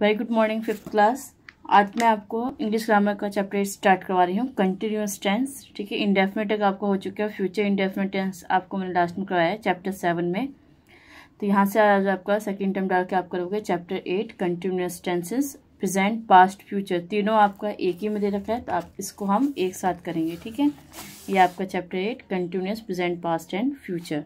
very good morning fifth class आज मैं आपको इंग्लिश ग्रामर का चैप्टर स्टार्ट करवा रही हूँ कंटिन्यूस टेंस ठीक है इंडेफिनेट तक आपको हो चुका है फ्यूचर इंडेफिनेट टेंस आपको मैंने लास्ट में करवाया है चैप्टर सेवन में तो यहाँ से आज आपका सेकेंड टर्म डाल के आप करोगे chapter eight continuous tenses present past future तीनों आपका एक ही में दे रखा है तो आप इसको हम एक साथ करेंगे ठीक है ये आपका chapter eight continuous present past and future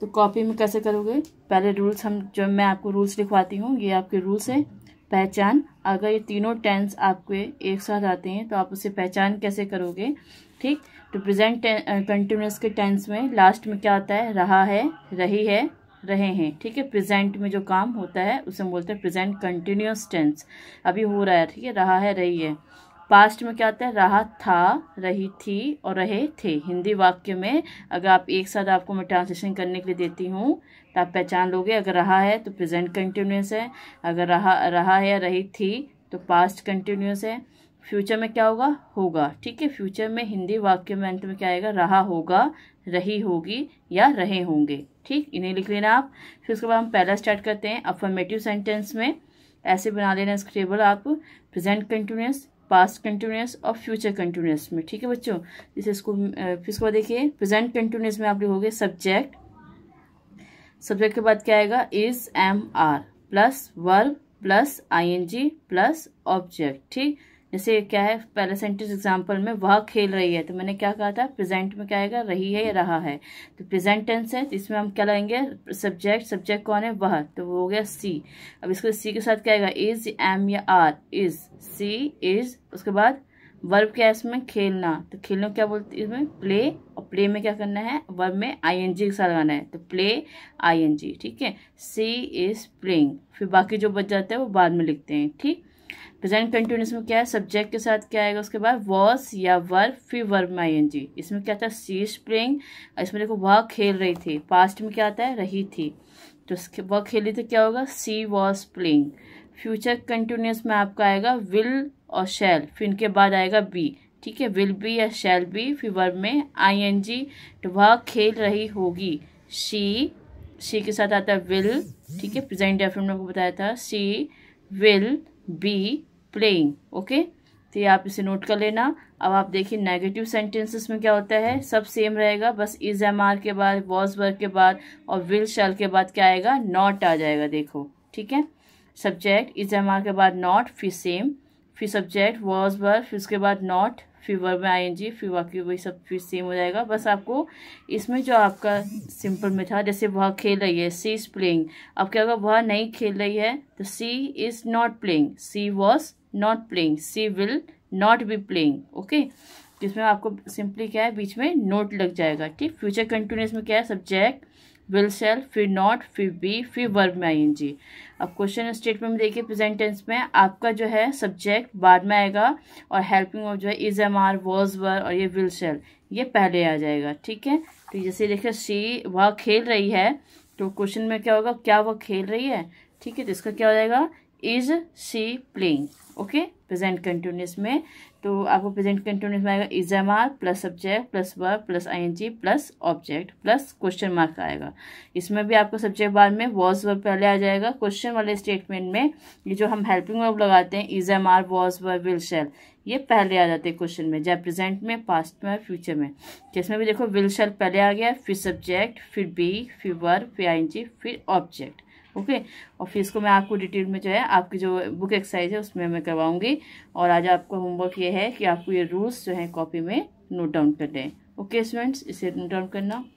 तो कॉपी में कैसे करोगे पहले रूल्स हम जब मैं आपको रूल्स लिखवाती हूँ ये आपके रूल्स है पहचान अगर ये तीनों टेंस आपके एक साथ आते हैं तो आप उसे पहचान कैसे करोगे ठीक तो प्रेजेंट कंटिन्यूस के टेंस में लास्ट में क्या आता है रहा है रही है रहे हैं ठीक है प्रेजेंट में जो काम होता है उसे बोलते हैं प्रेजेंट कंटिन्यूस टेंस अभी हो रहा है ठीक है रहा है रही है पास्ट में क्या आता है रहा था रही थी और रहे थे हिंदी वाक्य में अगर आप एक साथ आपको मैं ट्रांसलेशन करने के लिए देती हूँ तो आप पहचान लोगे अगर रहा है तो प्रेजेंट कंटिन्यूस है अगर रहा रहा है या रही थी तो पास्ट कंटिन्यूस है फ्यूचर में क्या होगा होगा ठीक है फ्यूचर में हिंदी वाक्य में अंत में क्या आएगा रहा होगा रही होगी या रहे होंगे ठीक इन्हें लिख लेना आप फिर उसके बाद हम पहला स्टार्ट करते हैं अफर्मेटिव सेंटेंस में ऐसे बना लेना इसका टेबल आप प्रेजेंट कंटिन्यूस पास्ट कंटिन्यूस और फ्यूचर कंटिन्यूस में ठीक है बच्चों जैसे इसको फिर उसके बाद देखिए प्रेजेंट कंटिन्यूस में आप लिखोगे सब्जेक्ट सब्जेक्ट के बाद क्या आएगा is am are plus verb plus I N G plus object ठीक जैसे क्या है पहले सेंटेंस एग्जाम्पल में वह खेल रही है तो मैंने क्या कहा था प्रेजेंट में क्या आएगा रही है या रहा है तो प्रेजेंट टेंस है तो इसमें हम क्या लाएंगे सब्जेक्ट सब्जेक्ट कौन है वह तो वो हो गया सी अब इसको सी के साथ क्या आएगा इज एम या आर इज सी इज उसके बाद वर्ब क्या है इसमें खेलना तो खेलना क्या बोलते हैं इसमें प्ले और प्ले में क्या करना है वर्ब में आई एन जी के साथ लगाना है तो प्ले आई एन जी ठीक है सी इज प्लेइंग फिर बाकी जो बच जाता है वो बाद में लिखते हैं ठीक प्रेजेंट कंटिन्यूस में क्या है सब्जेक्ट के साथ क्या आएगा उसके बाद वॉस या वर्ब फिर वर्ब में आई जी इसमें क्या था सी स्प्रिंग इसमें देखो वह खेल रही थी पास्ट में क्या आता है रही थी तो उसके वह खेली तो क्या होगा she was playing future continuous में आपका आएगा विल और शैल फिर इनके बाद आएगा बी ठीक है विल बी या शैल बी फिर वर्ब में आई एन जी तो वह खेल रही होगी शी शी के साथ आता है विल ठीक है प्रेजेंट डेफिनेट में आपको बताया था she will be playing okay तो ये आप इसे नोट कर लेना अब आप देखिए नेगेटिव सेंटेंसेस में क्या होता है सब सेम रहेगा बस इज एम आर के बाद वॉज वर्ग के बाद और विल शल के बाद क्या आएगा नॉट आ जाएगा देखो ठीक है सब्जेक्ट इज एम आर के बाद नॉट फिर सेम फिर सब्जेक्ट वॉज वर्ग फिर उसके बाद नॉट फीवर में आई जी फीवर की वही सब फिर सेम हो जाएगा बस आपको इसमें जो आपका सिंपल में था जैसे वह खेल रही है सी इज़ प्लेइंग अब क्या होगा वह नहीं खेल रही है तो she is not playing she was not playing she will not be playing okay जिसमें आपको सिंपली क्या है बीच में नोट लग जाएगा ठीक फ्यूचर कंटिन्यूस में क्या है सब्जेक्ट विल सेल फिर नॉट फिर बी फिर वर्ब में आई जी अब क्वेश्चन स्टेटमेंट देखिए प्रेजेंट टेंस में आपका जो है सब्जेक्ट बाद में आएगा और हेल्पिंग ऑफ जो है is am are was were और ये विल सेल ये पहले आ जाएगा ठीक है तो जैसे देखिए सी वह खेल रही है तो क्वेश्चन में क्या होगा क्या वह खेल रही है ठीक है तो इसका क्या हो जाएगा is she playing okay present continuous में तो आपको प्रेजेंट कंटिन्यूस में आएगा is am are plus subject plus verb plus ING plus object plus question mark आएगा इसमें भी आपको सब्जेक्ट बाद में वॉज वर्ब पहले आ जाएगा क्वेश्चन वाले स्टेटमेंट में ये जो हम हेल्पिंग वर्ब लगाते हैं is am are was were will shall ये पहले आ जाते हैं क्वेश्चन में जब प्रेजेंट में पास्ट में फ्यूचर में जिसमें भी देखो विल शेल पहले आ गया फिर सब्जेक्ट फिर बी फिर वर्ब फिर आई फिर ऑब्जेक्ट ओके और फिर इसको मैं आपको डिटेल में जो है आपकी जो बुक एक्सरसाइज है उसमें मैं करवाऊँगी और आज आपका होमवर्क ये है कि आपको ये रूल्स जो है कॉपी में नोट डाउन कर लें ओके स्टूडेंट्स इसे नोट डाउन करना